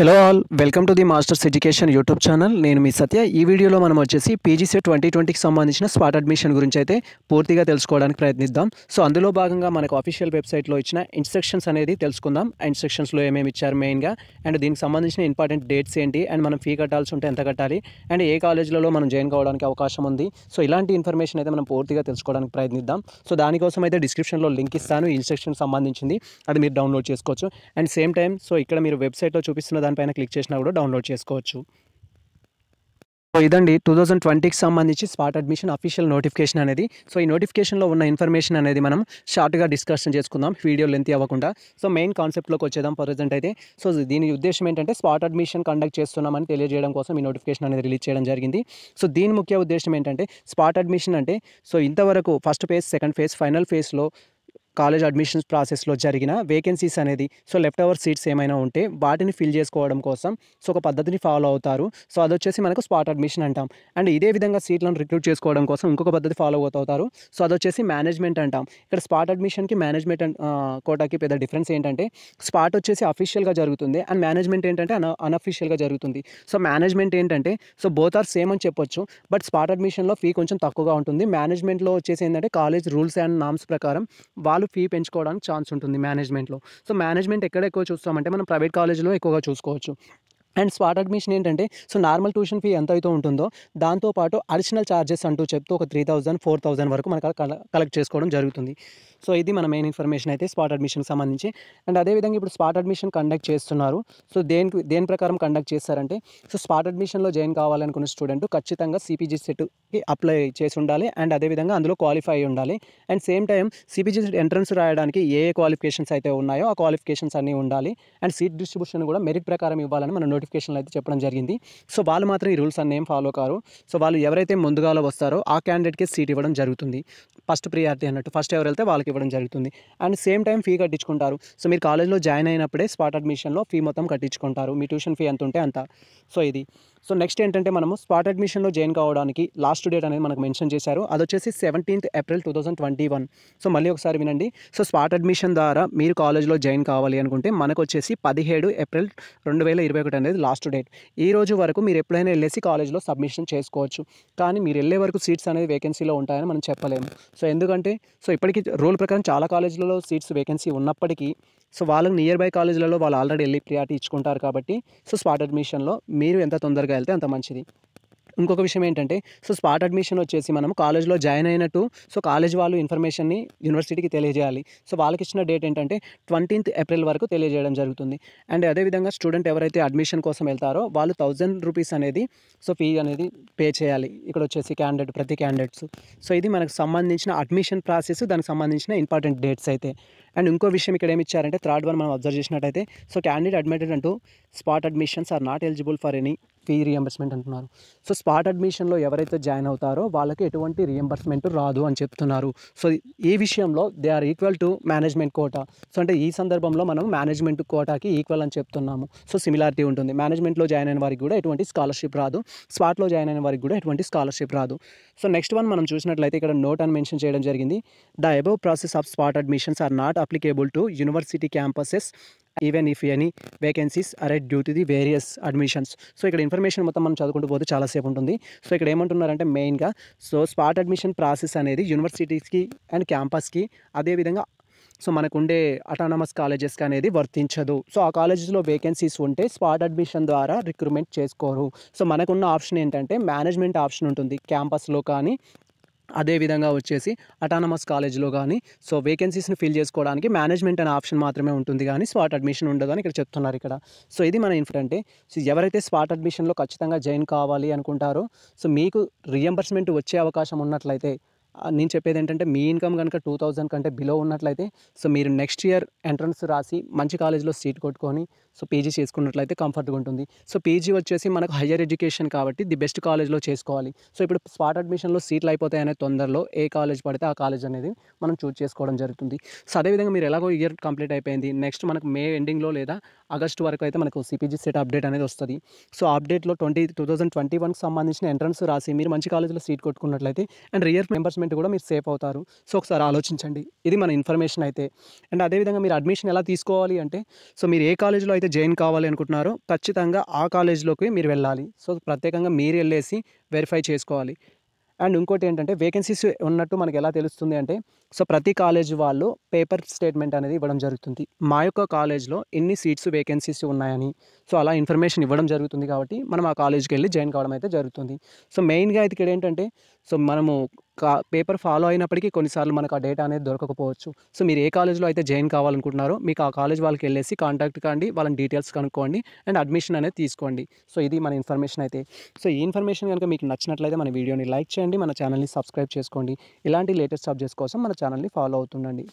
hello all welcome to the Masters Education YouTube channel నేను మీ సత్య ఈ వీడియోలో మనం వచ్చేసి పీజీసీ ట్వంటీ ట్వంటీకి సంబంధించిన స్పాట్ అడ్మిషన్ గురించి అయితే పూర్తిగా తెలుసుకోవడానికి ప్రయత్నిద్దాం సో అందులో భాగంగా మనకు అఫీషియల్ వెబ్సైట్లో ఇచ్చిన ఇన్స్ట్రక్షన్స్ అనేది తెలుసుకుందాం ఇన్స్ట్రక్షన్స్లో ఏమేమి ఇచ్చారు మెయిన్గా అండ్ దీనికి సంబంధించిన ఇంపార్టెంట్ డేట్స్ ఏంటి అండ్ మనం ఫీ కట్టాల్సి ఉంటే ఎంత కట్టాలి అండ్ ఏ కాలేజీలలో మనం జాయిన్ కావడానికి అవకాశం ఉంది సో ఇలాంటి ఇన్ఫర్మేషన్ అయితే మనం పూర్తిగా తెలుసుకోవడానికి ప్రయత్నిద్దాం సో దానికోసం అయితే డిస్క్రిప్షన్లో లింక్ ఇస్తాను ఇన్స్ట్రక్షన్ సంబంధించింది అది మీరు డౌన్లోడ్ చేసుకోవచ్చు అండ్ సేమ్ టైం సో ఇక్కడ మీరు వెబ్సైట్లో చూపిస్తున్న దానిపైన క్లిక్ చేసినా కూడా డౌన్లోడ్ చేసుకోవచ్చు సో ఇదండి టూ థౌజండ్ ట్వంటీకి సంబంధించి స్పాట్ అడ్మిషన్ అఫీషియల్ నోటిఫికేషన్ అనేది సో ఈ నోటిఫికేషన్లో ఉన్న ఇన్ఫర్మేషన్ అనేది మనం షార్ట్గా డిస్కషన్ చేసుకుందాం వీడియో లెంత్ అవ్వకుండా సో మెయిన్ కాన్సెప్ట్లోకి వచ్చేదాం ప్రజెంట్ అయితే సో దీని ఉద్దేశం ఏంటంటే స్పాట్ అడ్మిషన్ కండక్ట్ చేస్తున్నామని తెలియజేయడం కోసం ఈ నోటిఫికేషన్ అనేది రిలీజ్ చేయడం జరిగింది సో దీని ముఖ్య ఉద్దేశం ఏంటంటే స్పాట్ అడ్మిషన్ అంటే సో ఇంతవరకు first phase second phase final ఫేజ్లో కాలేజ్ అడ్మిషన్స్ ప్రాసెస్లో జరిగిన వేకెన్సీస్ అనేది సో లెఫ్ట్ ఓవర్ సీట్స్ ఏమైనా ఉంటే వాటిని ఫిల్ చేసుకోవడం కోసం సో ఒక పద్ధతిని ఫాలో అవుతారు సో అది వచ్చేసి మనకు స్పాట్ అడ్మిషన్ అంటాం అండ్ ఇదే విధంగా సీట్లను రిక్రూట్ చేసుకోవడం కోసం ఇంకొక పద్ధతి ఫాలో అవుతారు సో అది వచ్చేసి మేనేజ్మెంట్ అంటాం ఇక్కడ స్పాట్ అడ్మిషన్కి మేనేజ్మెంట్ కోటాకి పెద్ద డిఫరెన్స్ ఏంటంటే స్పాట్ వచ్చేసి అఫీషియల్గా జరుగుతుంది అండ్ మేనేజ్మెంట్ ఏంటంటే అన అన్అఫీషియల్గా జరుగుతుంది సో మేనేజ్మెంట్ ఏంటంటే సో బోత్ ఆర్ సేమ్ అని చెప్పొచ్చు బట్ స్పాట్ అడ్మిషన్లో ఫీ కొంచెం తక్కువగా ఉంటుంది మేనేజ్మెంట్లో వచ్చేసి ఏంటంటే కాలేజ్ రూల్స్ అండ్ నామ్స్ ప్రకారం వాళ్ళు ఫీ పెంచుకోవడానికి ఛాన్స్ ఉంటుంది మేనేజ్మెంట్లో సో మేనేజ్మెంట్ ఎక్కడ ఎక్కువ చూస్తామంటే మనం ప్రైవేట్ కాలేజ్లో ఎక్కువగా చూసుకోవచ్చు అండ్ స్పాట్ అడ్మిషన్ ఏంటంటే సో నార్మల్ ట్యూషన్ ఫీ ఎంత అయితే ఉంటుందో దాంతోపాటు అడిషనల్ ఛార్జెస్ అంటూ చెప్తూ ఒక త్రీ థౌజండ్ ఫోర్ థౌజండ్ వరకు మనకు కలెక్ట్ చేసుకోవడం జరుగుతుంది సో ఇది మన మెయిన్ ఇన్ఫర్మేషన్ అయితే స్పాట్ అడ్మిషన్ సంబంధించి అండ్ అదేవిధంగా ఇప్పుడు స్పాట్ అడ్మిషన్ కండక్ట్ చేస్తున్నారు సో దేనికి దేని ప్రకారం కండక్ట్ చేస్తారంటే సో స్పాట్ అడ్మిషన్లో జాయిన్ కావాలనుకున్న స్టూడెంట్ ఖచ్చితంగా సిపిజీ సెట్కి అప్లై చేసి ఉండాలి అండ్ అదేవిధంగా అందులో క్వాలిఫై అయి ఉండాలి and same time CPG set entrance రాయడానికి ఏ ఏ క్వాలిఫికేషన్స్ అయితే ఉన్నాయో ఆ క్వాలిఫికేషన్స్ అన్నీ ఉండాలి అండ్ సీట్ డిస్ట్రిబ్యూషన్ కూడా మెరిట్ ప్రకారం ఇవ్వాలని మనం నోటిఫికేషన్లు అయితే చెప్పడం జరిగింది సో వాళ్ళు మాత్రం ఈ రూల్స్ అన్నీ ఏం ఫాలో కారు సో వాళ్ళు ఎవరైతే ముందుగాలో వస్తారో ఆ క్యాండిడేట్కి సీట్ ఇవ్వడం జరుగుతుంది ఫస్ట్ ప్రియారిటీ అన్నట్టు ఫస్ట్ ఎవరు వెళ్తే వాళ్ళకి ఇవ్వడం జరుగుతుంది అండ్ సేమ్ టైం ఫీ కట్టించుకుంటారు సో మీరు కాలేజ్లో జాయిన్ అయినప్పుడే స్పాట్ అడ్మిషన్లో ఫీ మొత్తం కట్టించుకుంటారు మీ ట్యూషన్ ఫీ ఎంత ఉంటే అంత సో ఇది సో నెక్స్ట్ ఏంటంటే మనము స్పాట్ అడ్మిషన్లో జాయిన్ కావడానికి లాస్ట్ డేట్ అనేది మనకు మెన్షన్ చేశారు అది వచ్చేసి seventeenth April two thousand twenty one so మళ్ళీ ఒకసారి వినండి సో స్పాట్ అడ్మిషన్ ద్వారా మీరు కాలేజ్లో జాయిన్ కావాలి అనుకుంటే మనకు వచ్చేసి పదిహేడు ఏప్రిల్ రెండు వేల ఇరవై ఒకటి అనేది లాస్ట్ డేట్ ఈ రోజు వరకు మీరు ఎప్పుడైనా వెళ్ళేసి కాలేజ్లో సబ్మిషన్ చేసుకోవచ్చు కానీ మీరు వెళ్ళే వరకు సీట్స్ అనేది వేకెన్సీలో ఉంటాయని మనం చెప్పలేము సో ఎందుకంటే సో ఇప్పటికీ రూల్ ప్రకారం చాలా కాలేజీలలో సీట్స్ వేకెన్సీ ఉన్నప్పటికీ సో వాళ్ళకి నియర్ బై కాలేజీలలో వాళ్ళు ఆల్రెడీ వెళ్ళి ప్రియారిటీ ఇచ్చుకుంటారు కాబట్టి సో స్పాట్ అడ్మిషన్లో మీరు ఎంత తొందరగా రెగ్యులర్గా వెళ్తే అంత మంచిది ఇంకొక విషయం ఏంటంటే సో స్పాట్ అడ్మిషన్ వచ్చేసి మనం కాలేజ్లో జాయిన్ అయినట్టు సో కాలేజ్ వాళ్ళు ఇన్ఫర్మేషన్ని యూనివర్సిటీకి తెలియజేయాలి సో వాళ్ళకి ఇచ్చిన డేట్ ఏంటంటే ట్వంటీన్త్ ఏప్రిల్ వరకు తెలియజేయడం జరుగుతుంది అండ్ అదేవిధంగా స్టూడెంట్ ఎవరైతే అడ్మిషన్ కోసం వెళ్తారో వాళ్ళు థౌజండ్ రూపీస్ అనేది సో ఫీ అనేది పే చేయాలి ఇక్కడ వచ్చేసి క్యాండిడేట్ ప్రతి క్యాండిడేట్స్ సో ఇది మనకు సంబంధించిన అడ్మిషన్ ప్రాసెస్ దానికి సంబంధించిన ఇంపార్టెంట్ డేట్స్ అయితే అండ్ ఇంకో విషయం ఇక్కడ ఏమి ఇచ్చారంటే థర్డ్ వన్ మనం అబ్జర్వ్ చేసినట్టయితే సో క్యాండిడేట్ అడ్మిటెడ్ అంటూ spot admissions are not eligible for any fee reimbursement అంటున్నారు సో స్పాట్ అడ్మిషన్లో ఎవరైతే జాయిన్ అవుతారో వాళ్ళకి ఎటువంటి రియంబర్స్మెంట్ రాదు అని చెప్తున్నారు సో ఈ విషయంలో they are equal to management quota so అంటే ఈ సందర్భంలో మనం మేనేజ్మెంట్ కోటాకి ఈక్వల్ అని చెప్తున్నాము సో సిమిలారిటీ ఉంటుంది మేనేజ్మెంట్లో జాయిన్ అయిన వారికి కూడా ఎటువంటి స్కాలర్షిప్ రాదు స్పాట్లో జాయిన్ అయిన వారికి కూడా ఎటువంటి స్కాలర్షిప్ రాదు సో నెక్స్ట్ వన్ మనం చూసినట్లయితే ఇక్కడ నోట్ అని మెన్షన్ చేయడం జరిగింది the above process of spot admissions are not applicable to university campuses even if any vacancies are at due to the various admissions so ఇక్కడ ఇన్ఫర్మేషన్ మొత్తం మనం చదువుకుంటూ పోతే చాలాసేపు ఉంటుంది సో ఇక్కడ ఏమంటున్నారంటే మెయిన్గా సో స్పాట్ అడ్మిషన్ ప్రాసెస్ అనేది యూనివర్సిటీస్కి అండ్ క్యాంపస్కి అదేవిధంగా సో మనకు ఉండే అటానమస్ కాలేజెస్కి అనేది వర్తించదు సో ఆ కాలేజెస్లో వేకెన్సీస్ ఉంటే స్పాట్ అడ్మిషన్ ద్వారా రిక్రూట్మెంట్ చేసుకోరు సో మనకున్న ఆప్షన్ ఏంటంటే మేనేజ్మెంట్ ఆప్షన్ ఉంటుంది క్యాంపస్లో కానీ అదేవిధంగా వచ్చేసి అటానమస్ కాలేజ్లో కానీ సో వేకెన్సీస్ని ఫిల్ చేసుకోవడానికి మేనేజ్మెంట్ అనే ఆప్షన్ మాత్రమే ఉంటుంది కానీ స్పాట్ అడ్మిషన్ ఉండదు అని ఇక్కడ చెప్తున్నారు ఇక్కడ సో ఇది మన ఇన్ఫర్ సో ఎవరైతే స్పాట్ అడ్మిషన్లో ఖచ్చితంగా జాయిన్ కావాలి అనుకుంటారో సో మీకు రియంబర్స్మెంట్ వచ్చే అవకాశం ఉన్నట్లయితే నేను చెప్పేది ఏంటంటే మీ ఇన్కమ్ కనుక టూ థౌజండ్ కంటే బిలో ఉన్నట్లయితే సో మీరు నెక్స్ట్ ఇయర్ ఎంట్రన్స్ రాసి మంచి కాలేజ్లో సీట్ కొట్టుకొని సో పీజీ చేసుకున్నట్లయితే కంఫర్ట్గా ఉంటుంది సో పీజీ వచ్చేసి మనకు హయ్యర్ ఎడ్యుకేషన్ కాబట్టి ది బెస్ట్ కాలేజ్లో చేసుకోవాలి సో ఇప్పుడు స్పాట్ అడ్మిషన్లో సీట్లు అయిపోతాయనే తొందరలో ఏ కాలేజ్ పడితే ఆ కాలేజ్ అనేది మనం చూజ్ చేసుకోవడం జరుగుతుంది సో అదేవిధంగా మీరు ఎలాగో ఇయర్ కంప్లీట్ అయిపోయింది నెక్స్ట్ మనకు మే ఎండింగ్లో లేదా ఆగస్ట్ వరకు అయితే మనకు సిపిజీ సెట్ అప్డేట్ అనేది వస్తుంది సో అప్డేట్లో ట్వంటీ టూ థౌజండ్ ట్వంటీ వన్కి సంబంధించిన ఎంట్రన్స్ రాసి మీరు మంచి కాలేజ్లో సీట్ కొట్టుకున్నట్లయితే అండ్ రియర్ మెంబర్స్ ఇన్వెస్ట్మెంట్ కూడా మీరు సేఫ్ అవుతారు సో ఒకసారి ఆలోచించండి ఇది మన ఇన్ఫర్మేషన్ అయితే అండ్ అదేవిధంగా మీరు అడ్మిషన్ ఎలా తీసుకోవాలి అంటే సో మీరు ఏ కాలేజ్లో అయితే జాయిన్ కావాలి అనుకుంటున్నారో ఖచ్చితంగా ఆ కాలేజ్లోకి మీరు వెళ్ళాలి సో ప్రత్యేకంగా మీరు వెళ్ళేసి వెరిఫై చేసుకోవాలి అండ్ ఇంకోటి ఏంటంటే వేకెన్సీస్ ఉన్నట్టు మనకి ఎలా తెలుస్తుంది అంటే సో ప్రతి కాలేజ్ వాళ్ళు పేపర్ స్టేట్మెంట్ అనేది ఇవ్వడం జరుగుతుంది మా యొక్క కాలేజ్లో ఎన్ని సీట్స్ వేకెన్సీస్ ఉన్నాయని సో అలా ఇన్ఫర్మేషన్ ఇవ్వడం జరుగుతుంది కాబట్టి మనం ఆ కాలేజ్కి వెళ్ళి జాయిన్ కావడం అయితే జరుగుతుంది సో మెయిన్గా అయితే ఇక్కడ ఏంటంటే సో మనము పేపర్ ఫాలో అయినప్పటికీ కొన్నిసార్లు మనకు ఆ డేటా అనేది దొరకకపోవచ్చు సో మీరు ఏ కాలేజ్లో అయితే జాయిన్ కావాలనుకుంటున్నారో మీకు ఆ కాలేజ్ వాళ్ళకి వెళ్ళేసి కాంటాక్ట్ కండి వాళ్ళని డీటెయిల్స్ కనుక్కోండి అండ్ అడ్మిషన్ అనేది తీసుకోండి సో ఇది మన ఇన్ఫర్మేషన్ అయితే సో ఈ ఇన్ఫర్మేషన్ కనుక మీకు నచ్చినట్లయితే మన వీడియోని లైక్ చేయండి మన ఛానల్ని సబ్స్క్రైబ్ చేసుకోండి ఇలాంటి లేటెస్ట్ సబ్జెక్ట్స్ కోసం మన ఛానల్ని ఫాలో అవుతుండండి